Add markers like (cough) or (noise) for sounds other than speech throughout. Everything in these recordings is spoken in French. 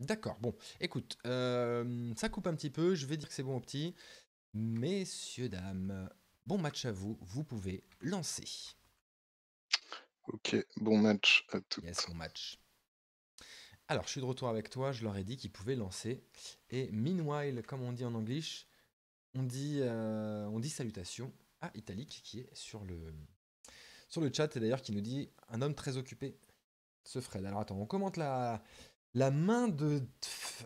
D'accord, bon, écoute, euh, ça coupe un petit peu, je vais dire que c'est bon au petit. Messieurs, dames, bon match à vous, vous pouvez lancer. Ok, bon match à tous. Yes, bon match. Alors, je suis de retour avec toi, je leur ai dit qu'ils pouvaient lancer. Et meanwhile, comme on dit en anglais, euh, on dit, salutations on dit salutation à Italique qui est sur le, sur le chat et d'ailleurs qui nous dit un homme très occupé, ce Fred. Alors attends, on commente la, la main de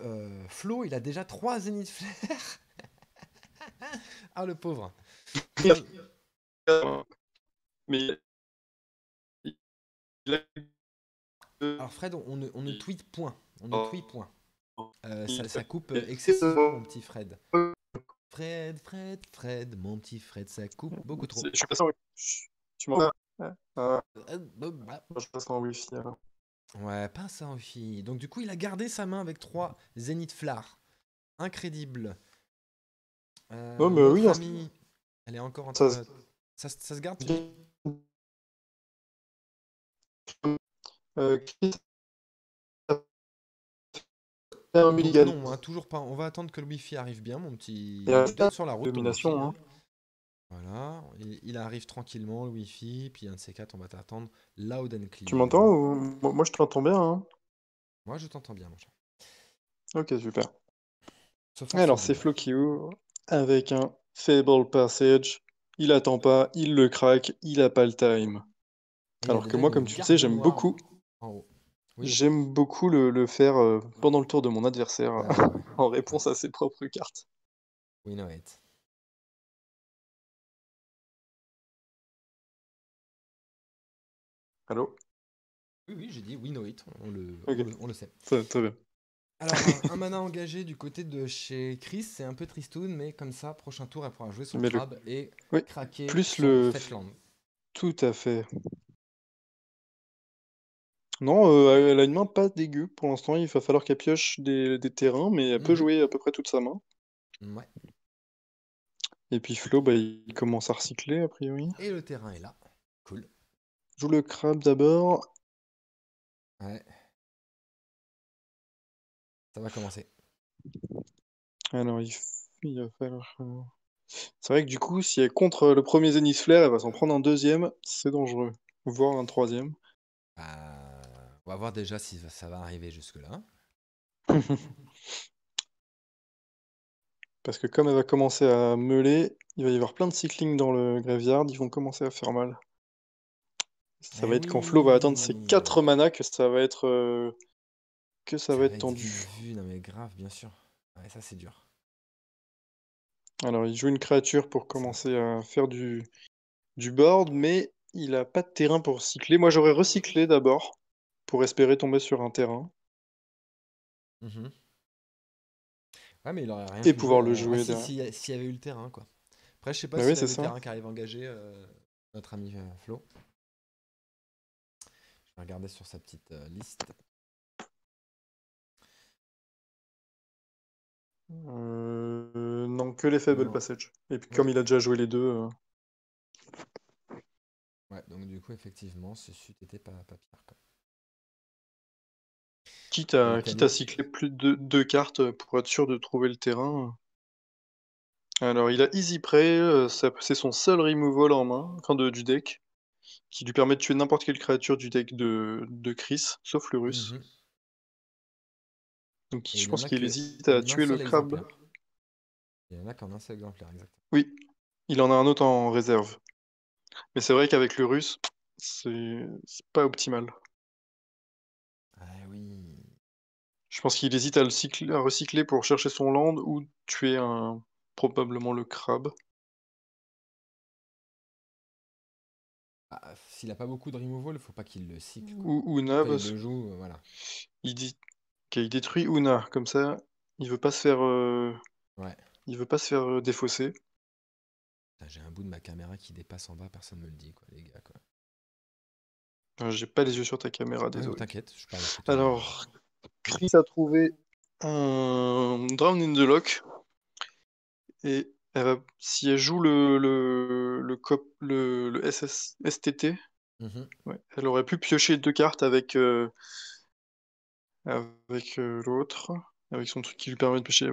euh, Flo, il a déjà trois de flair. (laughs) ah, le pauvre. Mais. Alors, Fred, on ne, on tweet point. On ne oh. tweet point. Euh, ça, coupe excessivement, mon petit Fred. Fred, Fred, Fred, mon petit Fred, ça coupe beaucoup trop. Je suis passé en... en Wi-Fi Ouais, pas ça en Donc du coup, il a gardé sa main avec trois zénith flare. incroyable. Euh, mais oui, hein. elle est encore en train ça, de... ça, se garde. Euh, non, hein, toujours pas. On va attendre que le wifi arrive bien, mon petit. Il sur la route. Domination, hein. hein. Voilà, il, arrive tranquillement, le Wi-Fi, puis un de ces quatre, on va t'attendre loud and clear. Tu m'entends Moi, je t'entends bien. Hein Moi, je t'entends bien, mon Ok, super. Eh, alors, c'est Flo avec un Fable Passage. Il attend pas, il le craque, il a pas le time. Alors que moi, comme tu le sais, j'aime beaucoup. J'aime beaucoup le, faire euh, pendant le tour de mon adversaire ah (laughs) en réponse à ses propres cartes. We know it. Oui, oui, j'ai dit we know it, on le, sait. Très, bien. Alors, (laughs) un, mana engagé du côté de chez Chris, c'est un peu tristoun, mais comme ça, prochain tour, elle pourra jouer son trabe et craquer Plus le... Tout à fait. Non, euh, elle a une main pas dégueu pour l'instant. Il va falloir qu'elle pioche des, terrains, mais elle peut mhm. jouer à peu près toute sa main. Ouais. Et puis Flo, bah, il commence à recycler a priori. Et le terrain est là. Cool. Joue le crabe d'abord. Ouais. Ça va commencer. Alors, il, va faire. Euh, c'est vrai que du coup, si elle est contre le premier Zenith Flare, elle va s'en prendre un deuxième. C'est dangereux. Voir un troisième. Bah, on va voir déjà si ça- va arriver jusque-là. (laughs) Parce que comme elle va commencer à meuler, il va y avoir plein de cycling dans le graveyard. Ils vont commencer à faire mal. Ça va être quand eh Flo va attendre ses 4 manas que ça va être euh, que ça, va être tendu. Non mais grave, bien sûr. ça c'est dur. Alors il joue une créature pour commencer à faire du, du board, mais il a pas de terrain pour recycler. Moi j'aurais recyclé d'abord pour espérer tomber sur un terrain. Mhm. Ouais, mais il aurait rien. Et pouvoir le euh, jouer. S'il y avait eu le terrain quoi. Après je sais pas bah si c'est le terrain qui arrive à engager euh, notre ami Flo. Regardez sur sa petite euh, liste. Euh, non, que les Fable Passage. Et puis comme il a déjà joué les deux. Euh. Ouais, donc du coup, effectivement, ce sud était pas, pas Quitte à, quitte à cycler plus de deux cartes pour être sûr de trouver le terrain. Alors, il a Easy Prey, c'est son seul removal en main, enfin du deck qui lui permet de tuer n'importe quelle créature du deck de, Chris, sauf le russe. Mhm. Donc je pense qu'il hésite à tuer le crabe. Il y en a qu'en un seul exemplaire, exactement. Oui, il en a un autre en réserve. Mais c'est vrai qu'avec le russe, c'est pas optimal. Ah oui. Je pense qu'il hésite à, le recycler pour chercher son land ou tuer un... probablement le crabe. Il n'a pas beaucoup de removal, faut pas qu'il le cycle. Ou Una, parce... il, joue, euh, voilà. il dit qu'il détruit Una, comme ça, il veut pas se faire. Euh, il veut pas se faire euh, défausser. J'ai un bout de ma caméra qui dépasse en bas, personne ne me le dit, quoi, les gars. Quoi. Ah, j'ai pas les yeux sur ta caméra, ah, désolé. T'inquiète, Alors, Chris a trouvé un Drown in the Lock. Et si elle joue le, le, le, cop... le... le STT, Mhm. Elle aurait pu piocher deux cartes avec, euh, avec euh, l'autre, avec son truc qui lui permet de piocher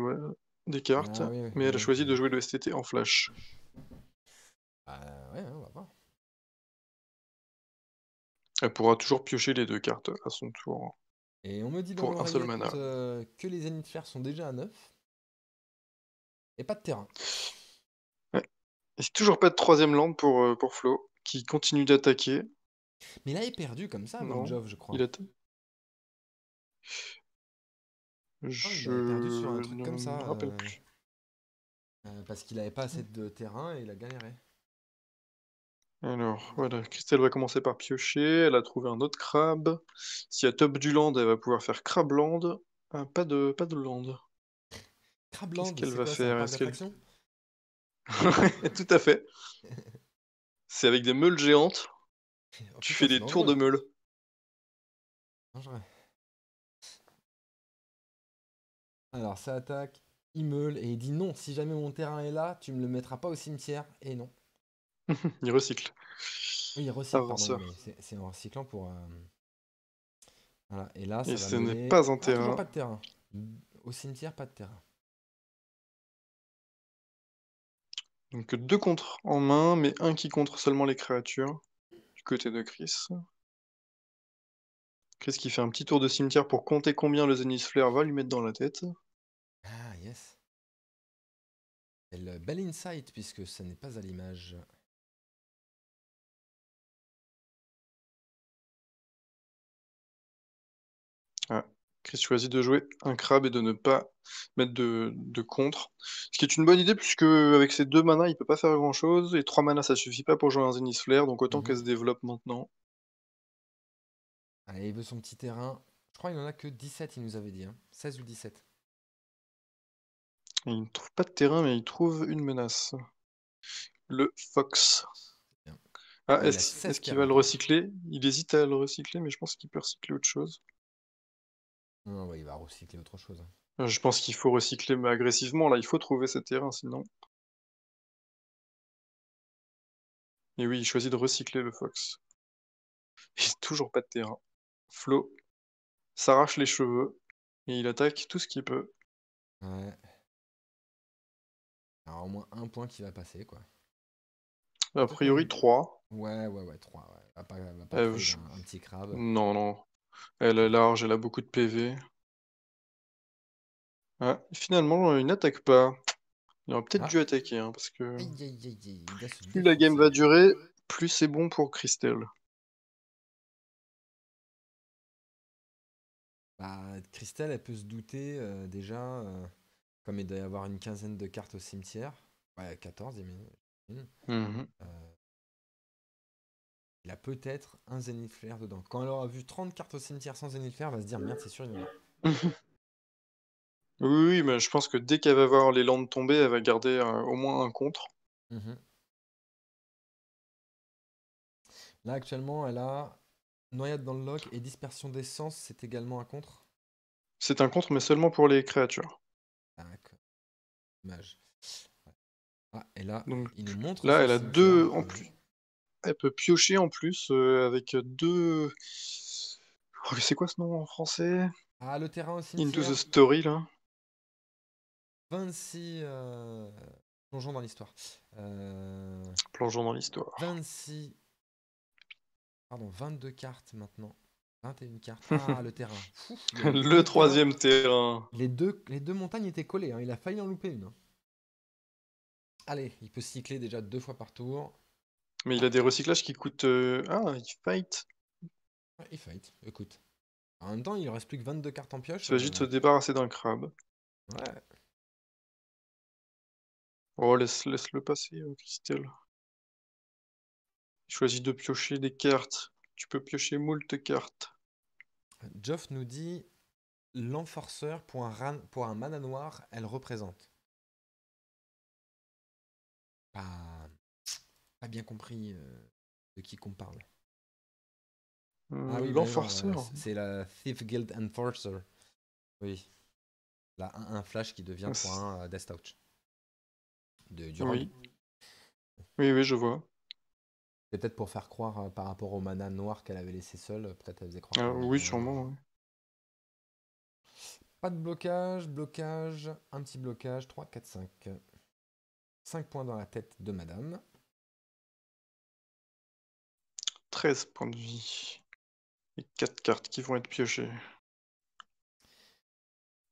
des cartes, mais elle a choisi de jouer le STT en flash. Bah, elle pourra toujours piocher les deux cartes à son tour. Et on me dit dans pour un seul mana. Euh, que les fer sont déjà à 9 et pas de terrain. Et c'est toujours pas de troisième land pour, pour Flo qui continue d'attaquer. Mais là, il est perdu comme ça, Manjov, je crois. Il a. Je perdu sur un truc comme ça. Me rappelle euh, plus. Euh, parce qu'il n'avait pas assez de terrain et il a galéré. Alors, voilà, Christelle va commencer par piocher, elle a trouvé un autre crabe. S'il y a top du land, elle va pouvoir faire Crablande. Ah, pas de pas de land. Crablande. qu'est-ce qu'elle va faire (laughs) Tout à fait. (laughs) C'est avec des meules géantes. tu fais des tours de meules. Alors, ça attaque, il meule et il dit non, si jamais mon terrain est là, tu me le mettras pas au cimetière. Et non. (laughs) il recycle. Oui, il recycle. C'est en recyclant pour. Euh, et là, ce n'est pas un ah, terrain. pas de terrain. Au cimetière, pas de terrain. Donc deux contres en main, mais un qui contre seulement les créatures du côté de Chris. Chris qui fait un petit tour de cimetière pour compter combien le Zenith Flare va lui mettre dans la tête. Ah yes. Belle insight puisque ça n'est pas à l'image. Chris choisit de jouer un crabe et de ne pas mettre de, contre. Ce qui est une bonne idée, puisque avec ses deux manas, il peut pas faire grand chose. Et trois manas, ça suffit pas pour jouer un Zenith Flare, donc autant mhm. qu'elle se développe maintenant. Allez, il veut son petit terrain. Je crois qu'il n'en a que 17, il nous avait dit. 16 hein. ou 17. Il ne trouve pas de terrain, mais il trouve une menace. Le Fox. Ah, est-ce qu'il va le recycler Il hésite à le recycler, mais je pense qu'il peut recycler autre chose. Non, bah, il va recycler autre chose. Hein. Euh, je pense qu'il faut recycler, mais agressivement. Là, il faut trouver ses terrains, sinon. Et oui, il choisit de recycler le Fox. Il a toujours pas de terrain. Flo s'arrache les cheveux et il attaque tout ce qu'il peut. Ouais. Alors, au moins un point qui va passer, quoi. A priori, 3. Ouais, ouais, ouais, 3. Euh, un, petit crabe. Non, non. Elle est large, elle a beaucoup de PV. Ah, finalement, il n'attaque pas. Il aurait peut-être ah. dû attaquer, hein, parce que plus la game va durer, plus c'est bon pour Christelle. Bah, Christelle, elle peut se douter euh, déjà, euh, comme il doit y avoir une quinzaine de cartes au cimetière, ouais, 14, il -hmm il a peut-être un Zenith dedans. Quand elle aura vu 30 cartes au cimetière sans Zenith elle va se dire merde, c'est sûr, il y (laughs) oui, oui, mais je pense que dès qu'elle va voir les landes tomber, elle va garder euh, au moins un contre. Mhm. Là, actuellement, elle a noyade dans le lock et dispersion d'essence, c'est également un contre C'est un contre, mais seulement pour les créatures. D'accord. Dommage. Ah, et là, il nous montre. Là, elle a deux en plus. Elle peut piocher en plus euh, avec deux. Oh, c'est quoi ce nom en français Ah, le terrain aussi. Into the Story, là. 26. Euh, plongeons dans l'histoire. Euh, plongeons dans l'histoire. 26. Pardon, 22 cartes maintenant. 21 cartes. (laughs) Ah, le terrain. le troisième terrain. Les, deux, les deux montagnes étaient collées. Hein. Il a failli en louper une. Hein. Allez, il peut cycler déjà deux fois par tour. Mais il a des recyclages qui coûtent. Euh, ah, il fight. il fight, écoute. En même temps, il reste plus que 22 cartes en pioche. Il s'agit de se débarrasser d'un crabe. ouais. Oh, laisse, le passer, oh, Christelle. Il choisit de piocher des cartes. Tu peux piocher moult cartes. Geoff nous dit l'enforceur pour un, ran... pour un mana noir, elle représente. Ah a bien compris euh, de qui qu'on parle. Euh, ah oui, ben c'est la Thief Guild Enforcer. Oui. Là, un, flash qui devient pour un Death Touch. De, du oui. oui, oui, je vois. C'est peut-être pour faire croire euh, par rapport au mana noir qu'elle avait laissé seule, peut-être elle faisait croire. Ah oui, sûrement. Pas de blocage, blocage, un petit blocage, 3, 4, 5. 5 points dans la tête de madame. 13 points de vie et 4 cartes qui vont être piochées.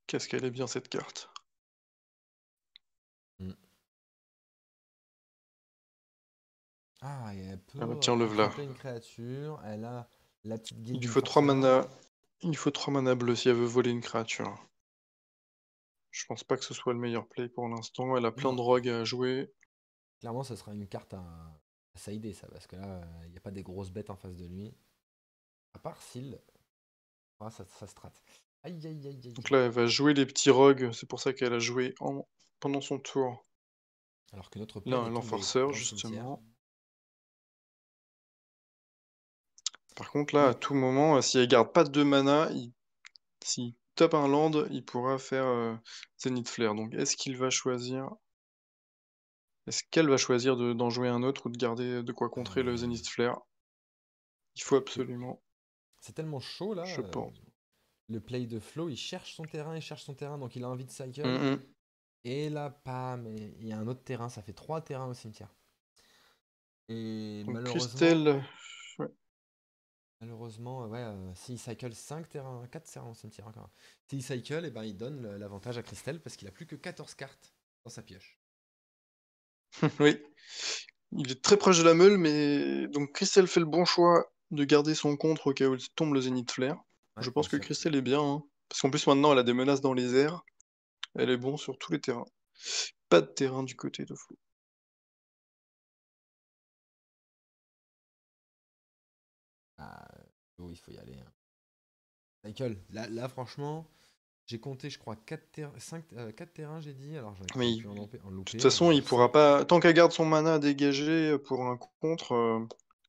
Qu'est-ce qu'elle est bien cette carte mm. Ah, elle peut ah bah tiens, le une créature, elle a la petite Il faut 3 mana. Il faut 3 mana bleus si elle veut voler une créature. Je pense pas que ce soit le meilleur play pour l'instant. Elle a plein de rogues à jouer. Clairement, ce sera une carte à, ça idée ça, parce que là, il n'y a pas des grosses bêtes en face de lui. À part s'il. Ah, ça, ça se trate. Aïe, aïe, aïe, Donc là, elle va jouer les petits rogues, c'est pour ça qu'elle a joué en... pendant son tour. Alors que notre Là, l'enforceur, justement. Par contre, là, à tout moment, euh, si elle garde pas de mana, il... s'il tape un land, il pourra faire euh, Zenith Flare. Donc, est-ce qu'il va choisir est-ce qu'elle va choisir d'en jouer un autre ou de garder de quoi contrer le Zenith Flare Il faut absolument, C'est tellement chaud là. je euh, pense. Le play de Flo, il cherche son terrain, il cherche son terrain, donc il a envie de cycle. Mm, mm. Et là, pam, mais il y a un autre terrain, ça fait trois terrains au cimetière. Et malheureusement, Christelle, euh, malheureusement, euh, ouais, Si s'il cycle 5 terrains, 4 terrains au cimetière encore. S'il cycle, et eh ben, il donne l'avantage à Christelle parce qu'il a plus que 14 cartes dans sa pioche. (laughs) Oui. Il est très proche de la meule, mais donc Christelle fait le bon choix de garder son contre au cas où il tombe le Zénith Flair. je pense que Christelle est bien, hein. parce qu'en plus maintenant elle a des menaces dans les airs. Elle est bon sur tous les terrains. Pas de terrain du côté de fou. Ah, il faut y aller. Hein. Michael, là franchement, j'ai compté, je crois, 4, 5, 4 terrains, j'ai dit. Alors, oui. en de toute façon, il pourra pas. Tant qu'elle garde son mana dégagé pour un contre, euh,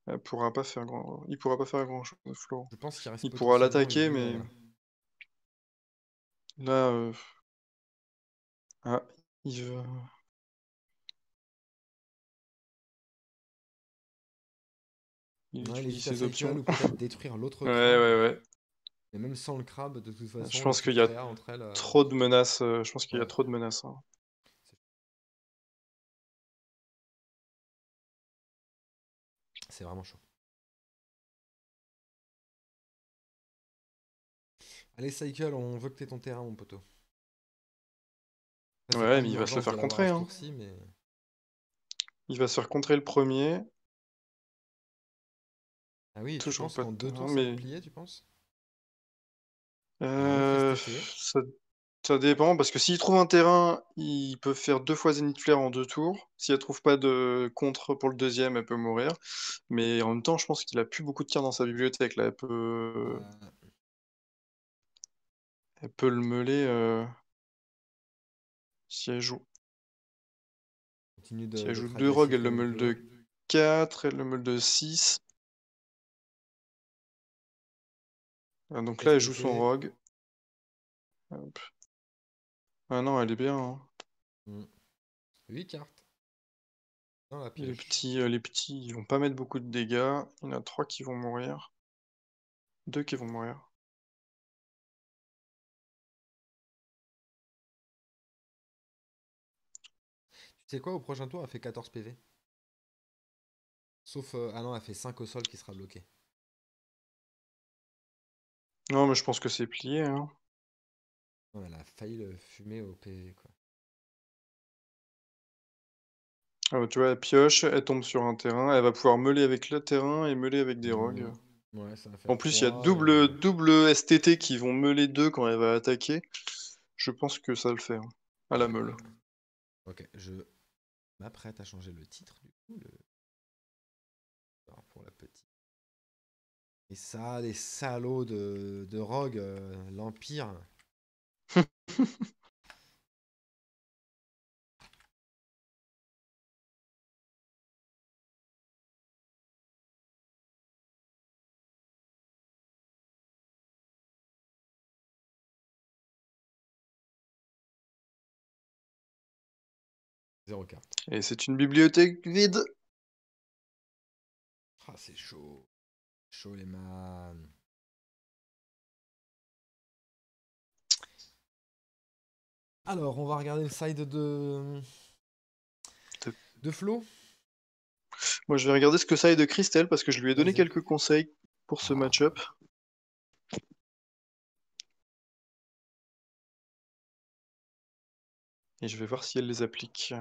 elle pourra pas faire grand... il pourra pas faire grand chose, Florent. Je pense qu'il Il pourra l'attaquer, mais. Là. Euh... Ah, il veut Il ses options. détruire l'autre. ouais, ouais, ouais. Et même sans le crabe, de toute façon. Euh, euh, je pense qu'il y a trop de menaces. je pense qu'il y a trop de menaces. C'est vraiment chaud. Allez, Cycle, on veut que t'aies ton terrain, mon poteau. ouais, mais il va se le faire contrer. Hein. Il va se faire contrer le premier. Ah oui, Toujours deux tours, tu penses euh, ça, dépend, parce que s'il trouve un terrain, il peut faire deux fois Zenith Flair en deux tours. Si elle trouve pas de contre pour le deuxième, elle peut mourir. Mais en même temps, je pense qu'il a plus beaucoup de cartes dans sa bibliothèque. Là, elle peut. Euh. Elle peut le meuler euh, si elle joue. si elle joue deux rogues, elle le meule de 4, elle le meule de 6. Ah, donc là, elle joue son rogue. Ah non, elle est bien. 8 hein. hmm. cartes. les, petits, euh, les petits, ils vont pas mettre beaucoup de dégâts. Il y en a 3 qui vont mourir. 2 qui vont mourir. Tu sais quoi, au prochain tour, elle fait 14 PV. Sauf. Euh, ah non, elle fait 5 au sol qui sera bloqué. Non, mais je pense que c'est plié. Hein. elle a failli le fumer au PV, quoi. Ah, bah, tu vois, elle pioche, elle tombe sur un terrain, elle va pouvoir meuler avec le terrain et meuler avec des rogues. Mmh. En plus, il y a double, euh, STT qui vont meuler deux quand elle va attaquer. Je pense que ça le fait. à la meule. Ok, je m'apprête à changer le titre, du coup, pour la petite. Et ça, les salauds de, de Rogue, euh, l'Empire. Et c'est une bibliothèque vide. Ah, c'est chaud. Alors, on va regarder le side de. De, Flo. Moi, je vais regarder ce que ça est de Christelle parce que je lui ai donné quelques conseils pour ce ah. match-up. Et je vais voir si elle les applique.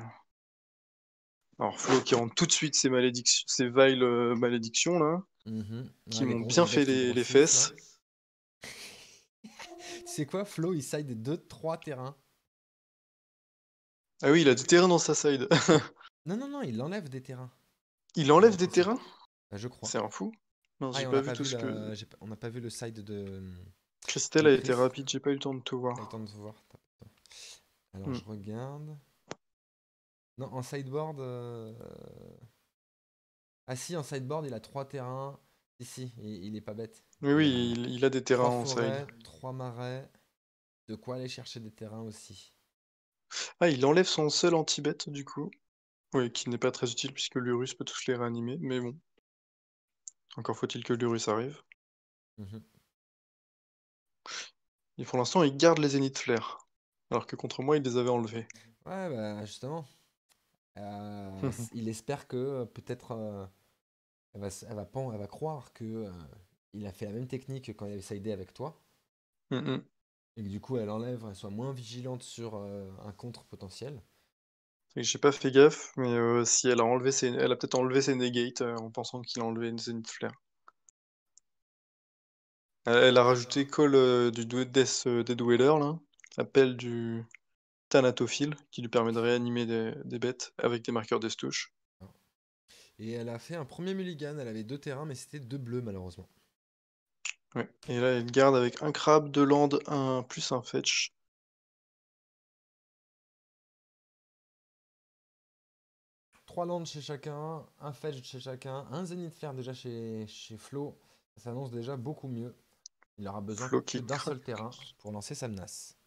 Alors, Flo qui rentre tout de suite ses, malédic ses Vile euh, malédictions là. Mhm. qui ah, m'ont bien fait les, les fesses. C'est (laughs) quoi, Flo, il side 2-3 terrains. Ah oui, il a des terrains dans sa side. (laughs) non, non, non, il enlève des terrains. Il enlève ah, des terrains bah, Je crois. C'est un fou. Non, ah, pas vu tout ce que. On n'a pas vu le side de. Christelle a été rapide, j'ai pas eu le temps de tout voir. le temps de voir. Alors hmm. je regarde. Non, en sideboard. Euh, ah si, en sideboard, il a trois terrains. Ici, il, il pas bête. Oui, oui, euh, il, a des terrains en side. trois marais. De quoi aller chercher des terrains aussi. Ah, il enlève son seul anti-bête, du coup. Oui, qui n'est pas très utile puisque l'Urus peut tous les réanimer, mais bon. Encore faut-il que l'Urus arrive. Mhm. pour l'instant, il garde les zéniths flair. Alors que contre moi, il les avait enlevés. Ouais, bah justement. Euh, (laughs) il espère que euh, peut-être elle va, elle va croire que euh, il a fait la même technique quand il avait idée avec toi. Et que du coup, elle enlève, elle soit moins vigilante sur euh, un contre potentiel. Je J'ai pas fait gaffe, mais euh, si elle a enlevé ses... elle a peut-être enlevé ses negates en pensant qu'il a enlevé une Zenith Flare. Elle, a rajouté call du Death des Dweller là. Appel du Thanatophile, qui lui permet de réanimer des, bêtes avec des marqueurs de d'estouche. Et elle a fait un premier mulligan, elle avait deux terrains, mais c'était deux bleus malheureusement. Ouais. Et là, elle garde avec un crabe, deux landes, un plus un fetch. Trois landes chez chacun, un fetch chez chacun, un zénith fer déjà chez, chez Flo. Ça s'annonce déjà beaucoup mieux. Il aura besoin d'un seul terrain pour lancer sa menace.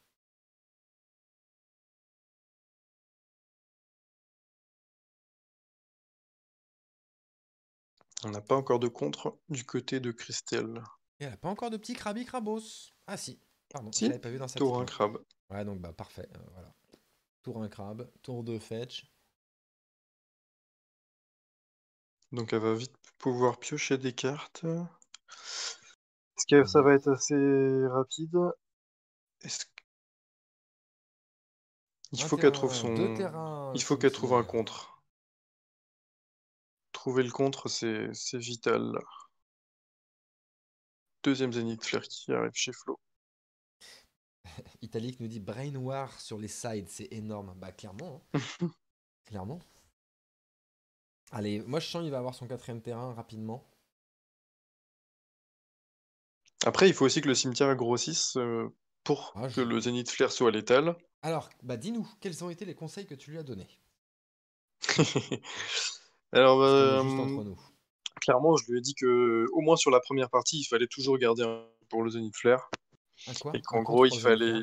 On n'a pas encore de contre du côté de Christelle. Et elle n'a pas encore de petit Krabi crabos. Ah si, pardon, si. pas vu dans sa Tour un crabe. Ouais, donc bah parfait, euh, voilà. Tour un crabe, tour de fetch. Donc elle va vite pouvoir piocher des cartes. Est-ce que ça euh. va être assez rapide Est-ce il faut qu'elle trouve son. Il euh, faut qu'elle trouve un contre trouver le contre, c'est vital. Deuxième Zenith Flair qui arrive chez Flo. (laughs) Italique nous dit Brain War sur les sides, c'est énorme. Bah clairement. Hein. (laughs) clairement. Allez, moi je sens qu'il va avoir son quatrième terrain rapidement. Après, il faut aussi que le cimetière grossisse euh, pour ah, que le Zenith Flair soit létal. Alors, bah dis-nous, quels ont été les conseils que tu lui as donnés (laughs) Alors, euh, clairement, je lui ai dit que euh, au moins sur la première partie, il fallait toujours garder pour le Zenith Flair. et qu'en gros, il fallait,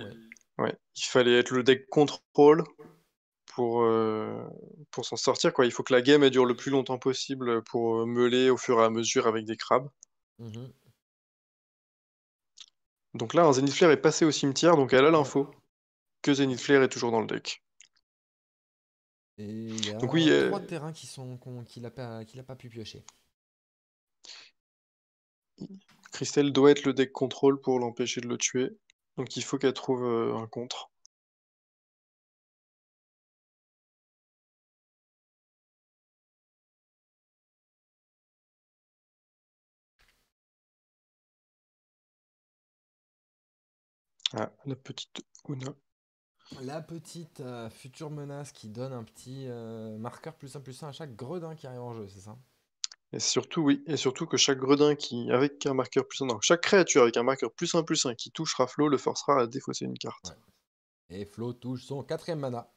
il fallait être le deck contrôle pour, euh, pour s'en sortir. Quoi. Il faut que la game ait dure le plus longtemps possible pour meuler au fur et à mesure avec des crabes. Mhm. Donc là, un Zenith flair est passé au cimetière, donc elle a l'info que Zenith flair est toujours dans le deck. Et il y a Donc, oui, euh, trois terrains qui sont qu'il n'a pas, pas pu piocher. Christelle doit être le deck contrôle pour l'empêcher de le tuer. Donc il faut qu'elle trouve euh, un contre. Ah, la petite Ouna la petite euh, future menace qui donne un petit euh, marqueur plus 1 plus 1 à chaque gredin qui arrive en jeu, c'est ça Et surtout, oui, et surtout que chaque gredin qui, avec un marqueur plus 1, chaque créature avec un marqueur plus 1 plus 1 qui touchera Flo le forcera à défausser une carte. Et Flo touche son quatrième mana.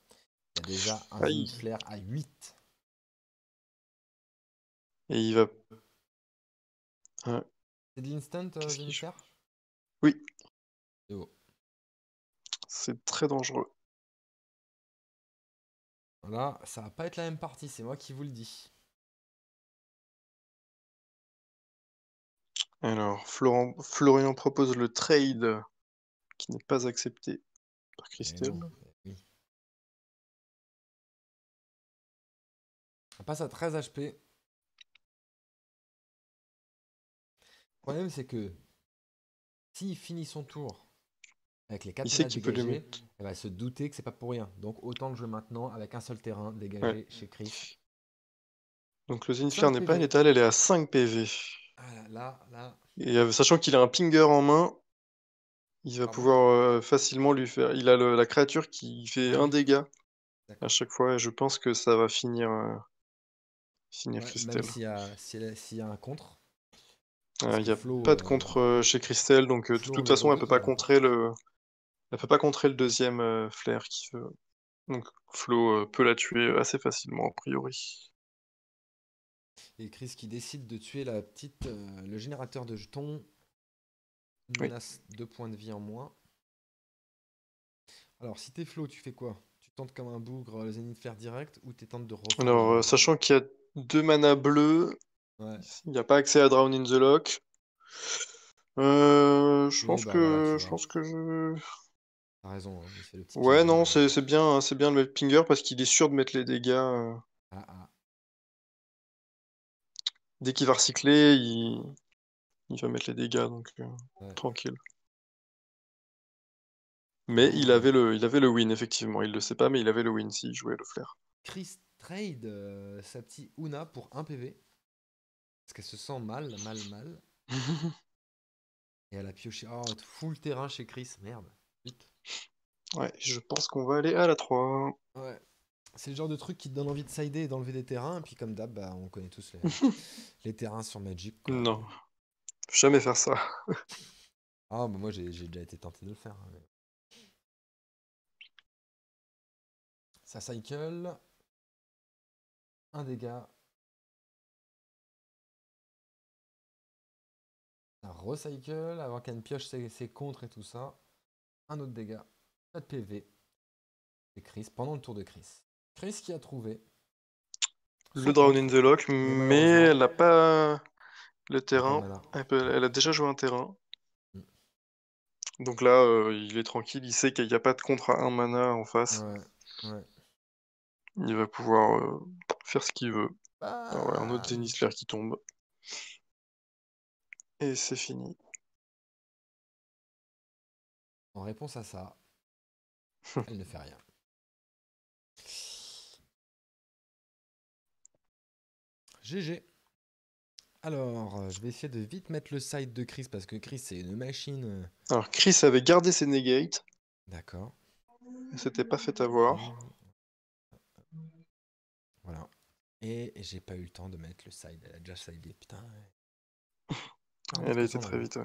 Il y a déjà un Aïe. à 8. Et il va. C'est de l'instant, euh, Oui. C'est beau c'est très dangereux. Voilà, ça va pas être la même partie, c'est moi qui vous le dis. Alors, Florian propose le trade qui n'est pas accepté par eh Christelle. Eh passe à 13 HP. Le problème, c'est que s'il finit son tour avec les 4 il sait qu'il peut elle va se douter que c'est pas pour rien. Donc autant le jouer maintenant avec un seul terrain dégagé chez Chris. Donc le Zinfir n'est pas létal, elle est à 5 PV. Ah là, là, Et euh, sachant qu'il a un pinger en main, il va pouvoir euh, facilement lui faire. Il a la créature qui fait un dégât à chaque fois, et je pense que ça va finir. Euh, finir Christelle. S'il y, a un contre. Il n'y a pas de contre chez Christelle, donc de toute façon, elle ne peut pas contrer le, elle peut pas contrer le deuxième euh, flair qui veut. Donc Flo euh, peut la tuer euh, assez facilement a priori. Et Chris qui décide de tuer la petite, le générateur de jetons menace 2 deux points de vie en moins. Alors si t'es Flo, tu fais quoi Tu tentes comme un bougre les ennemis de faire direct ou tu tentes de Alors sachant qu'il y a deux manas bleus, il n'y a pas accès à Drown in the Lock. je, bah pense que, je pense que je Hein, ouais, non, c'est bien, hein, c'est bien le Pinger parce qu'il est sûr de mettre les dégâts. Euh. Ah, ah. Dès qu'il va recycler, il... il va mettre les dégâts, donc euh, tranquille. Mais il avait le, il avait le win, effectivement. Il le sait pas, mais il avait le win s'il jouait le flair. Chris trade euh, sa petite Una pour 1 PV. Parce qu'elle se sent mal, mal, mal. (laughs) Et elle a pioché. Oh, full terrain chez Chris, merde. Ouais, je pense qu'on va aller à la 3. Ouais. C'est le genre de truc qui te donne envie de sider et d'enlever des terrains. Et puis, comme d'hab, bah, on connaît tous les, (laughs) terrains sur Magic. Non. Jamais faire ça. ah, bah, moi, j'ai déjà été tenté de le faire. Hein, ça cycle. Un dégât. Ça recycle avant qu'elle ne pioche ses, contre et tout ça un autre dégât, Pas de PV. C'est Chris, pendant le tour de Chris. Chris qui a trouvé. Le Drown in the Lock, mais elle n'a pas le terrain. Elle, a déjà joué un terrain. Mm. Donc là, euh, il est tranquille, il sait qu'il n'y a pas de contre à un mana en face. Il va pouvoir euh, faire ce qu'il veut. Bah. un autre tennis Zenith qui tombe. Et c'est fini. En réponse à ça, (laughs) elle ne fait rien. GG. Alors, euh, je vais essayer de vite mettre le side de Chris parce que Chris, c'est une machine. Euh. Alors, Chris avait gardé ses negates. D'accord. C'était pas fait avoir. Voilà. Et j'ai pas eu le temps de mettre le side. Elle a déjà sidé. Putain. elle a été très vite,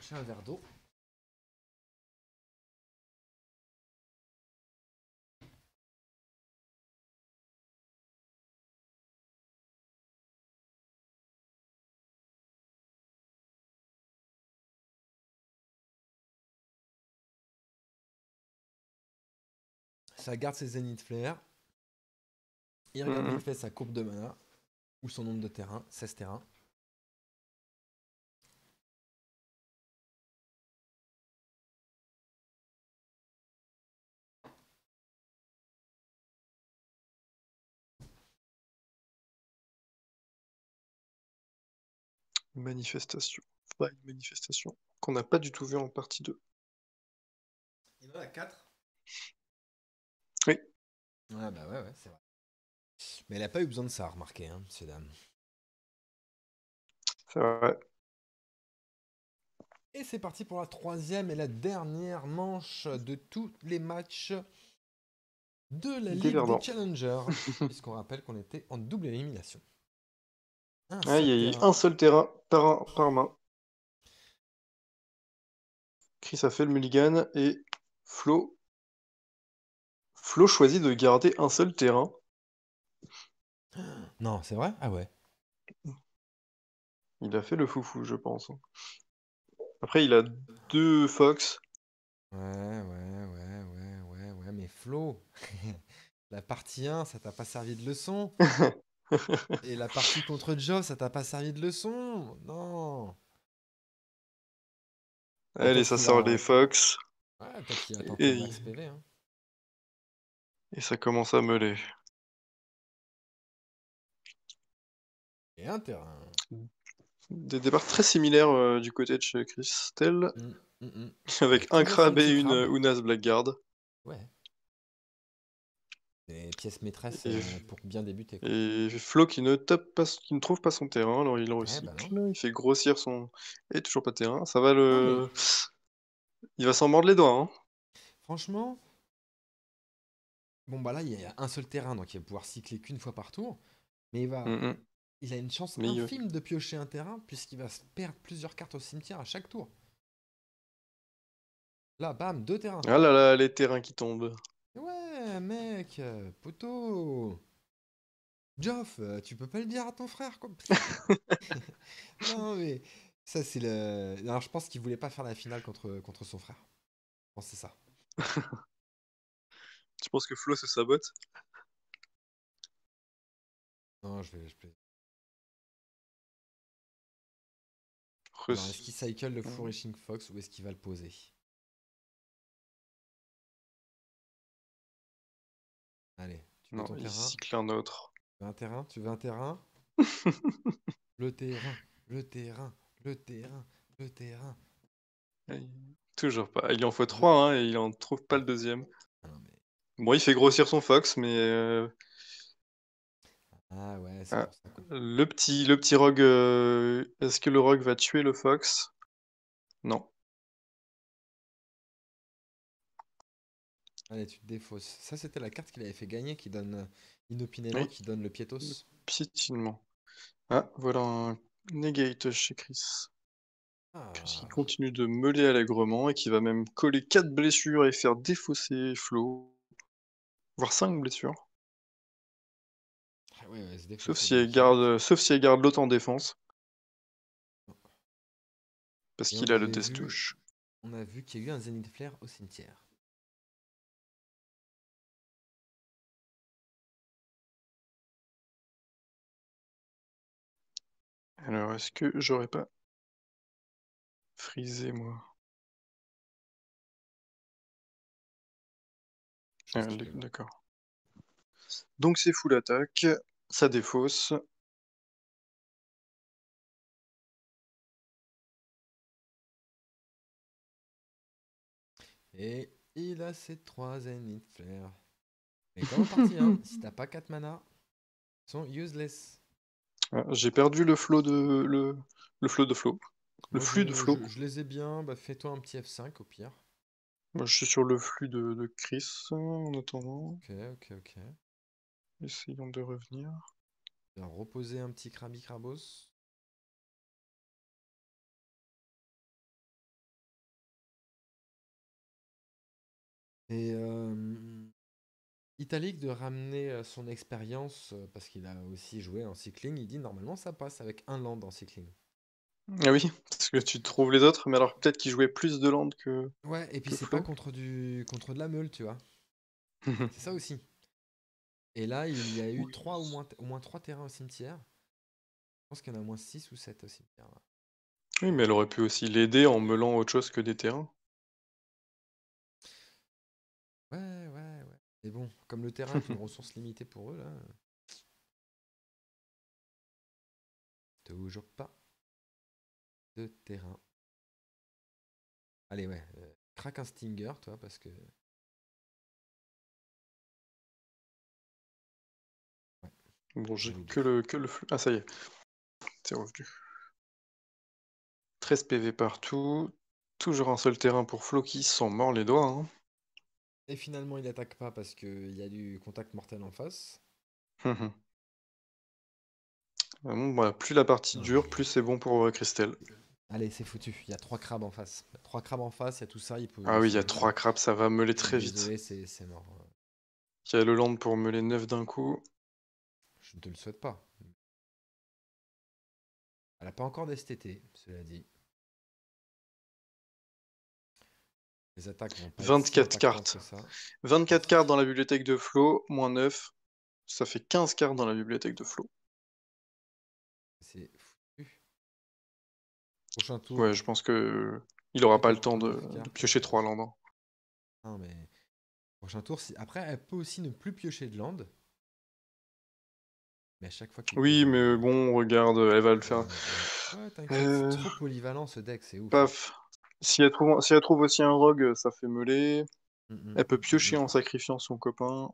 chercher un verre d'eau. Ça garde ses zénith flair. Il regarde mmh. fait sa courbe de mana ou son nombre de terrains, 16 terrains. manifestation. une manifestation qu'on n'a pas du tout vu en partie 2. Il y en a 4 Oui. Ouais, ah, bah ouais, ouais, c'est vrai. Mais elle n'a pas eu besoin de ça, remarquez, hein, ces dames. C'est vrai. Et c'est parti pour la troisième et la dernière manche de tous les matchs de la Ligue des Challengers, (laughs) puisqu'on rappelle qu'on était en double élimination. Ah, il y a un seul terrain par, main. Chris a fait le mulligan et Flo. Flo choisit de garder un seul terrain. Non, c'est vrai Ah ouais. Il a fait le foufou, je pense. Après, il a deux Fox. Ouais, ouais, ouais, ouais, ouais, ouais, mais Flo, (laughs) la partie 1, ça t'a pas servi de leçon (laughs) Et la partie contre Joe, ça t'a pas servi de leçon Non Allez, ça sort des les Fox. Ouais, et... Hein. et ça commence à meuler. Et un terrain. Des départs très similaires euh, du côté de chez Christelle. Hum, hum, hum. Avec un crabe et une euh, Unas Blackguard. Ouais des pièces maîtresses euh, pour bien débuter. Et Flo qui ne, tape pas, trouve pas son terrain, alors il bah recycle il fait grossir son. Et toujours pas de terrain, ça va le. Il va s'en mordre les doigts. Hein. Franchement, bon bah là il y a un seul terrain, donc il va pouvoir cycler qu'une fois par tour, mais il va. Mm, mm. Il a une chance infime de piocher un terrain puisqu'il va perdre plusieurs cartes au cimetière à chaque tour. Là, bam, deux terrains. Ah là là, les terrains qui tombent. Ouais, mec, poteau. Geoff, tu peux pas le dire à ton frère, quoi. (laughs) non, mais ça, c'est le. Alors, je pense qu'il voulait pas faire la finale contre, contre son frère. Je pense c'est ça. (laughs) tu penses que Flo se sabote Non, je vais. Je est-ce qu'il cycle le hmm. Flourishing Fox ou est-ce qu'il va le poser Allez, tu veux non, un autre. Tu veux un terrain Tu veux un terrain (laughs) Le terrain, le terrain, le terrain, le terrain. toujours pas. Il en faut trois hein, et il en trouve pas le deuxième. Ah bon, il fait grossir son fox, mais. Euh, ah ouais, c'est ah, Le petit, le petit rogue. Euh, est-ce que le rogue va tuer le fox Non. Allez, tu Ça, c'était la carte qu'il avait fait gagner, qui donne euh, inopinément, qui donne le piétos. Piétinement. Ah, voilà un negate chez Chris. Ah. Chris qui continue de meuler allègrement et qui va même coller 4 blessures et faire défausser Flo. Voire 5 blessures. Ah euh, sauf, si elle garde, sauf si garde l'autre en défense. Oh. Parce qu'il a le test touche. On a vu qu'il y a eu un Zenith Flare au cimetière. Alors, est-ce que j'aurais pas frisé, moi ah, D'accord. Donc, c'est full attaque, ça défausse. Et il a ses trois ennemis de Mais quand on hein, (laughs) si t'as pas 4 mana, ils sont useless. J'ai perdu le flow de le, le flow de flow. Le flux de flow. Je, les ai bien, bah, fais-toi un petit F5 au pire. je suis sur le flux de, de Chris en attendant. Ok, ok, ok. Essayons de revenir. reposer un petit Krabi Krabos. Et euh, Italique de ramener euh, son expérience, euh, parce qu'il a aussi joué en cycling, il dit normalement ça passe avec un land en cycling. Ah oui, parce que tu trouves les autres, mais alors peut-être qu'il jouait plus de land que. Ouais, et puis c'est pas contre, du... contre de la meule, tu vois. (laughs) c'est ça aussi. Et là, il y a eu trois, au, moins, au moins trois terrains au cimetière. Je pense qu'il y en a au moins six ou sept au cimetière. Oui, mais elle aurait pu aussi l'aider en meulant autre chose que des terrains. Ouais, ouais, mais bon, comme le terrain est une ressource limitée pour eux, là. Toujours pas de terrain. Allez, ouais. Euh, craque un stinger, toi, parce que. Bon, j'ai que le, que le flux. Ah, ça y est. C'est revenu. 13 PV partout. Toujours un seul terrain pour Floki, sont morts les doigts. Hein. Et finalement, il n'attaque pas parce qu'il y a du contact mortel en face. Mhm. Bah, plus la partie dure, plus c'est bon pour euh, Christelle. Allez, c'est foutu. Il y a trois crabes en face. Trois crabes en face, il y a tout ça. Il Ah oui, il y a trois crabes, ça va meuler très vite. c'est Il y a le land pour meuler neuf d'un coup. Je ne te le souhaite pas. Elle n'a pas encore d'STT, cela dit. 24 cartes. 24 cartes dans la bibliothèque de Flo, moins 9. Ça fait 15 cartes dans la bibliothèque de Flo. C'est foutu. Prochain tour. Ouais, je pense que il aura pas le temps de, piocher 3 landes. Hein. Non, mais. Prochain tour, après, elle peut aussi ne plus piocher de land. Mais chaque fois Oui, mais euh, bon, regarde, elle va le faire. Ouais, euh... c'est trop polyvalent ce deck, c'est ouf. Paf, si elle, trouve, si elle trouve aussi un rogue, euh, ça fait meuler. Mm, mm, elle peut mm, piocher en sacrifiant son copain.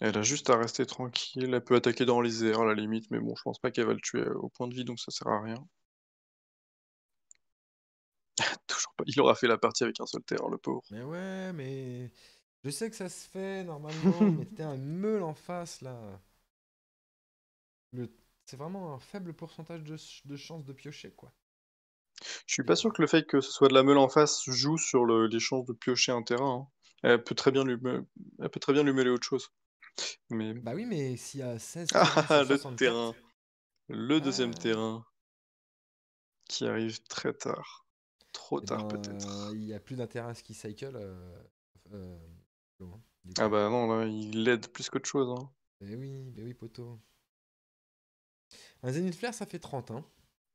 Elle a juste à rester tranquille. Elle peut attaquer dans les airs à la limite, mais bon, je pense pas qu'elle va le tuer euh, au point de vie, donc ça sert à rien. (laughs) Toujours pas. Il aura fait la partie avec un seul terre, le pauvre. Mais ouais, mais. Je sais que ça se fait normalement, (laughs) mais t'es un meul en face là. Le c'est vraiment un faible pourcentage de, chances de piocher, quoi. Je suis pas sûr que le fait que ce soit de la meule en face joue sur les chances de piocher un terrain. Hein. Elle peut très bien lui, elle peut très bien lui mêler autre chose. Mais... Bah oui, mais s'il y a 16... (laughs) Ah, le terrain. Le euh, deuxième terrain. Qui arrive très tard. Trop eh tard ben, peut-être. Il n'y a plus d'intérêt à ce qu'il cycle. Euh, euh, hein, ah bah non, là, il l'aide plus qu'autre chose. Hein. Bah oui, mais bah oui, poteau. Un Zenith ça fait 30. Hein.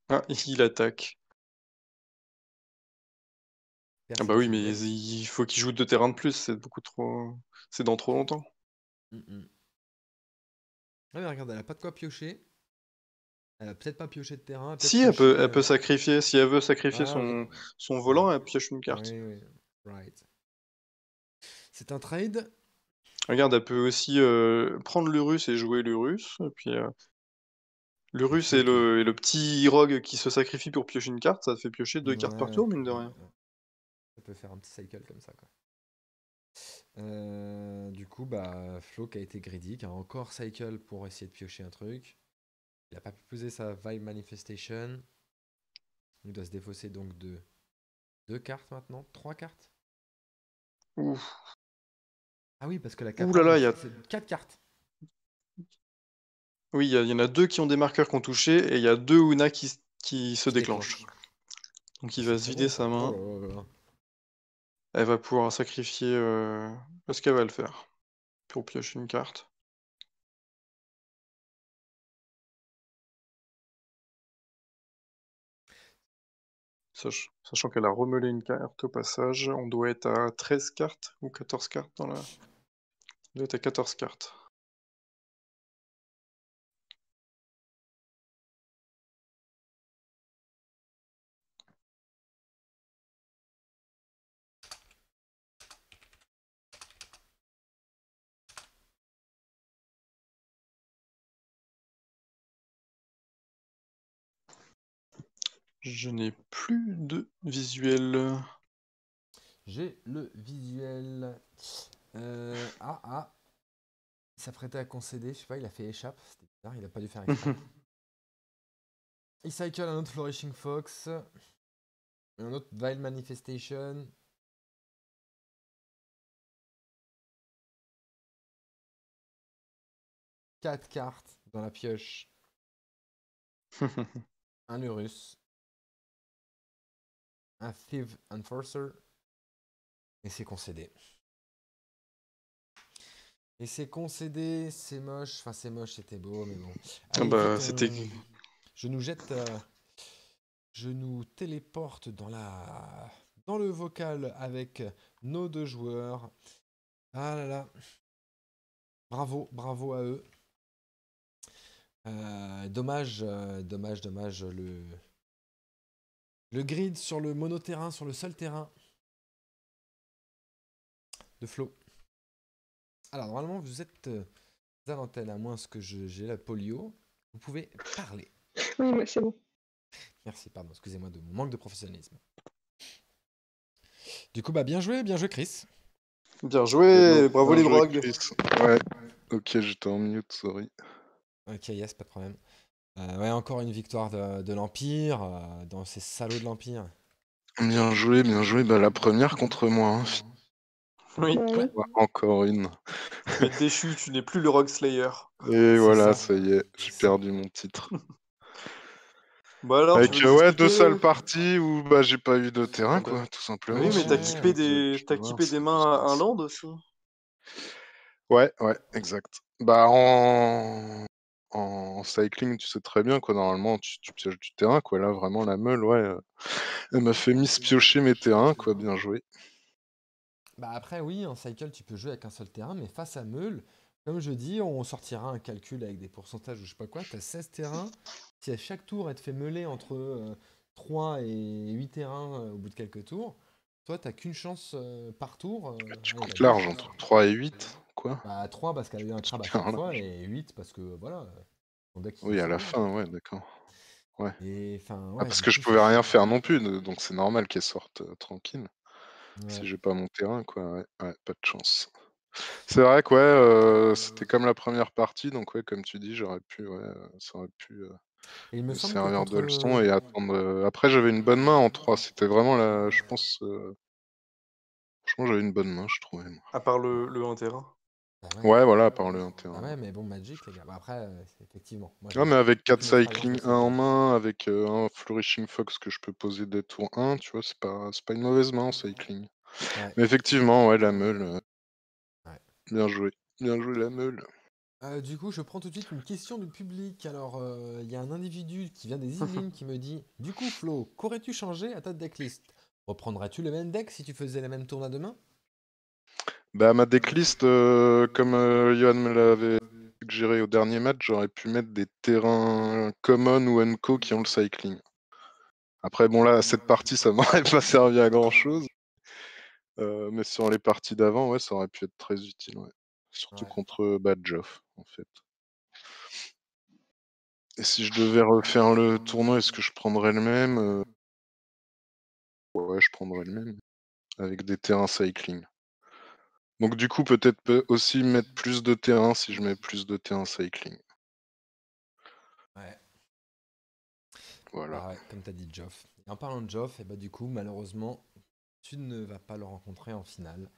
Ah, il attaque. Ah bah oui, mais il faut qu'il joue deux terrains de plus, c'est beaucoup trop. C'est dans trop longtemps. Mm, mm. Ah mais regarde, elle a pas de quoi piocher. Elle a peut-être pas pioché de terrain. si, elle peut, elle euh, peut sacrifier, si elle veut sacrifier ah son, son volant, elle pioche une carte. C'est un trade. Regarde, elle peut aussi euh, prendre l'Urus et jouer l'Urus, et puis euh, le russe et le, petit rogue qui se sacrifie pour piocher une carte, ça fait piocher deux cartes par tour, mine de rien. Ça peut faire un petit cycle comme ça, quoi. Euh, du coup, bah, Flo qui a été greedy, qui a encore cycle pour essayer de piocher un truc. Il n'a pas pu poser sa Vibe Manifestation. Il doit se défausser donc de deux cartes maintenant, trois cartes. Ah oui, parce que la carte. c'est là là, il y a quatre cartes. Oui, il y, en a deux qui ont des marqueurs qui ont touché et il y a deux Una qui, qui se déclenchent. Donc il va se vider sa main. Oh Elle va pouvoir sacrifier parce euh, ce qu'elle va le faire pour piocher une carte. sachant qu'elle a remelé une carte au passage, on doit être à 13 cartes ou 14 cartes dans la. On doit être à 14 cartes. Je n'ai plus de visuel. J'ai le visuel. Euh, ah ah. Il s'apprêtait à concéder, je sais pas, il a fait échappe. C'était bizarre, il a pas dû faire échappe. (laughs) il cycle un autre Flourishing Fox. Un autre Vile Manifestation. Quatre cartes dans la pioche. (laughs) un lurus un Thief Enforcer. Et c'est concédé. Et c'est concédé, c'est moche. Enfin, c'est moche, c'était beau, mais bon. Ah bah, c'était. Euh, je nous jette. Euh, je nous téléporte dans la. Dans le vocal avec nos deux joueurs. Ah là là. Bravo, bravo à eux. Euh, dommage, dommage, dommage le, le grid sur le monoterrain, sur le seul terrain de Flo. Alors, normalement, vous êtes à euh, l'antenne, à moins que j'ai la polio. Vous pouvez parler. Oui, moi, c'est bon. Merci, pardon, excusez-moi de mon manque de professionnalisme. Du coup, bah, bien joué, bien joué, Chris. Bien joué, bravo les drogues. Ouais. Ok, j'étais en mute, sorry. Ok, yes, pas de problème. Euh, ouais, encore une victoire de, l'Empire, euh, dans ces salauds de l'Empire. Bien joué, bien joué. Bah, la première contre moi. hein. Oui. Encore une. Mais déchu, tu n'es plus le Rogue Slayer. Et voilà, ça. y est, j'ai perdu mon titre. (laughs) Bah alors, Avec euh, ouais, deux sales parties où bah, j'ai pas eu de terrain, quoi, tout simplement. Oui, mais t'as kippé des, t'as des mains à un land aussi. Ouais, ouais, exact. Bah, en en cycling, tu sais très bien, quoi, normalement, tu, tu pioches du terrain, quoi. Là, vraiment, la meule, ouais, euh, elle m'a fait piocher mes terrains, quoi. Bien joué. Bah après, oui, en cycle, tu peux jouer avec un seul terrain, mais face à meule, comme je dis, on sortira un calcul avec des pourcentages ou je sais pas quoi. Tu as 16 terrains. Si à chaque tour, elle te fait meuler entre 3 euh, et 8 terrains euh, au bout de quelques tours, toi, tu qu'une chance par tour. Bah, tu comptes large entre 3 et 8 Quoi 3 bah, parce qu'elle a eu un crabe à chaque fois et 8 parce que voilà. oui, à la fin, ouais, d'accord. Ouais. Ah, parce que je pouvais rien faire non plus, donc c'est normal qu'elle sorte euh, tranquille. Si j'ai pas mon terrain, quoi. Ouais, pas de chance. C'est vrai que ouais, euh, c'était comme la première partie, donc ouais, comme tu dis, j'aurais pu, ouais, euh, ça aurait pu me, servir de leçon et attendre. Après, j'avais une bonne main en 3, c'était vraiment la, je pense. Franchement, j'avais une bonne main, je trouvais. À part le, le 1 terrain ah ouais, voilà, par le 1 Ah ouais, mais bon, Magic, les gars. Bah, après, euh, effectivement. mais avec 4 Cycling 1 en main, avec euh, un Flourishing Fox que je peux poser des tours 1, tu vois, c'est pas, pas une mauvaise main Cycling. Mais effectivement, ouais, la meule, euh, bien joué. Bien joué, la meule. du coup, je prends tout de suite une question du public. Alors, il y a un individu qui vient des Yvelines qui me dit Du coup, Flo, qu'aurais-tu changé à ta decklist Reprendrais-tu le même deck si tu faisais la même tournée demain bah, ma decklist, euh, comme euh, Johan me l'avait suggéré au dernier match, j'aurais pu mettre des terrains common ou co qui ont le cycling. Après, bon, là, cette partie, ça (laughs) m'aurait pas servi à grand chose. Euh, mais sur les parties d'avant, ouais, ça aurait pu être très utile. Surtout contre Bad en fait. Et si je devais refaire le tournoi, est-ce que je prendrais le même Ouais, je prendrais le même. Avec des terrains cycling. Donc du coup, peut-être aussi mettre plus de T1 si je mets plus de T1 cycling. Ouais. Voilà. Bah comme tu comme dit, Geoff. en parlant de Geoff, et eh bah ben, du coup, malheureusement, tu ne vas pas le rencontrer en finale.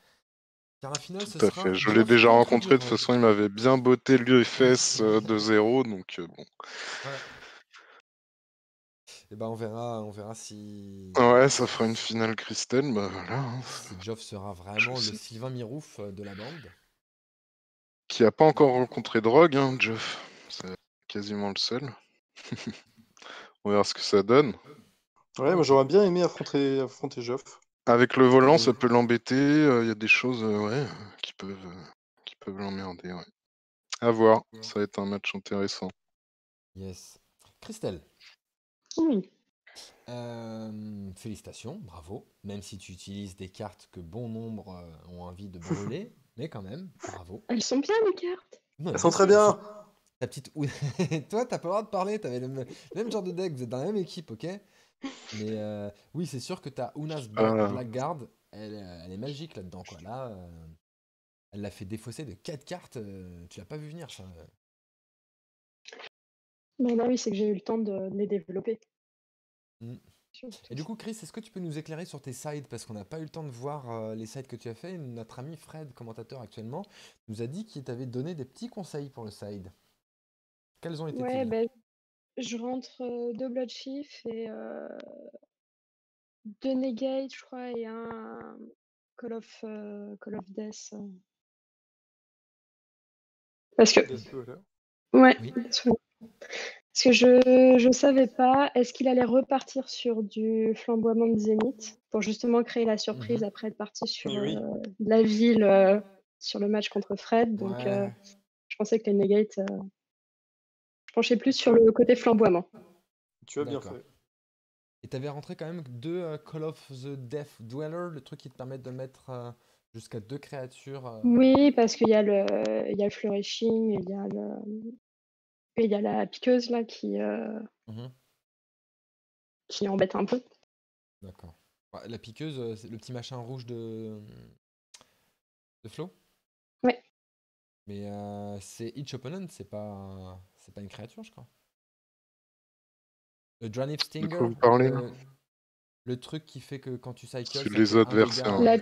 Car en finale, ce fait. Je l'ai déjà rencontré. De toute façon, il m'avait bien botté fesses (laughs) euh, de zéro, donc euh, bon. Et eh ben on verra, on verra si. Ouais, ça fera une finale Christelle, bah voilà. Hein. Geoff sera vraiment le Sylvain Mirouf euh, de la bande. Qui a pas encore rencontré drogue, hein, Geoff. C'est quasiment le seul. (laughs) on verra ce que ça donne. Ouais, moi j'aurais bien aimé affronter, affronter Geoff. Avec le volant, ça peut l'embêter. Euh, il y a des choses euh, ouais, qui peuvent, qui peuvent l'emmerder. Ouais. À voir. Ça va être un match intéressant. Yes. Christelle. Euh, félicitations, bravo. Même si tu utilises des cartes que bon nombre euh, ont envie de brûler, (laughs) mais quand même, bravo. Elles sont bien les cartes. Elles sont très bien. Ta petite. (laughs) Toi, t'as pas le droit de parler. T'avais le même, genre de deck. Vous êtes dans la même équipe, ok Mais euh, oui, c'est sûr que ta Unas Blackguard, elle, elle est magique là-dedans, quoi. Là, elle l'a fait défausser de 4 cartes. Tu l'as pas vu venir, ça. Mais là, oui, c'est que j'ai eu le temps de, les développer. Mmh. Et du coup, Chris, est-ce que tu peux nous éclairer sur tes sides Parce qu'on n'a pas eu le temps de voir les sides que tu as fait. Notre ami Fred, commentateur actuellement, nous a dit qu'il t'avait donné des petits conseils pour le side. Quels ont été ouais, ben, Je rentre deux Bloodshift et deux Negate, je crois, et un Call of, Call of Death. Parce que. Ouais, parce que je ne savais pas, est-ce qu'il allait repartir sur du flamboiement de Zénith pour justement créer la surprise mhm. après être parti sur euh, la ville euh, sur le match contre Fred. Donc euh, je pensais que les negate je penchais plus sur le côté flamboiement. Tu as bien fait. Et tu avais rentré quand même deux Call of the Death Dweller, le truc qui te permet de mettre jusqu'à deux créatures. Oui, parce qu'il y, a le, il y a le flourishing, il y a le, et il y a la piqueuse là qui, euh, mhm. qui embête un peu. D'accord. Bah, la piqueuse, euh, c'est le petit machin rouge de, euh, de Flo Ouais. Mais c'est Each Opponent, c'est pas, c'est pas une créature, je crois. Le Dranif Stinger. le, truc qui fait que quand tu cycles. C'est les adversaires. la,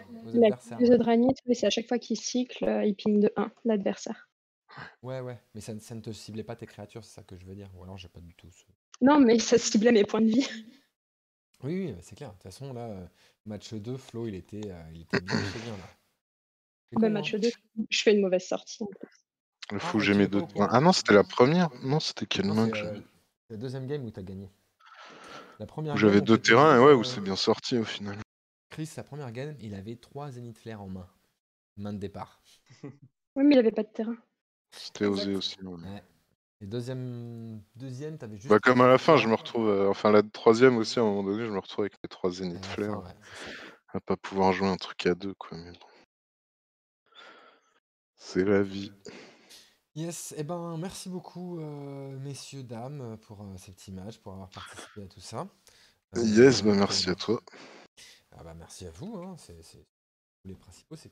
c'est à chaque fois qu'il cycle, il ping de 1 l'adversaire. Ouais, ouais, mais ça, ne- te ciblait pas tes créatures, c'est ça que je veux dire. Ou alors, j'ai pas du tout Non, mais ça ciblait mes points de vie. Oui, oui, c'est clair. De toute façon, là, euh, match 2, Flo, il était, euh, il était bien très bien, là. Bah, match 2, je fais une mauvaise sortie. Le Il ah, j'ai mes deux. points. Ah non, c'était la première. Non, c'était quelle ah Non, que c'est euh, la deuxième game où t'as gagné. La première Où j'avais deux terrains et ouais, où c'est bien sorti au final. Chris, sa première game, il avait trois Zenith Flare en main. Main de départ. Oui, mais il avait pas de terrain. C'était osé aussi. Et deuxième, deuxième t'avais juste. Bah, comme à la fin, je me retrouve. Euh, enfin, la troisième aussi, à un moment donné, je me retrouve avec mes trois Zénith de Flair. à pas pouvoir jouer un truc à deux, quoi. Mais bon. C'est la vie. Yes, eh ben, merci beaucoup, euh, messieurs, dames, pour euh, cette image pour avoir participé à tout ça. yes, bah, merci à toi. Ah bah, merci à vous. Hein, c'est les principaux, c'est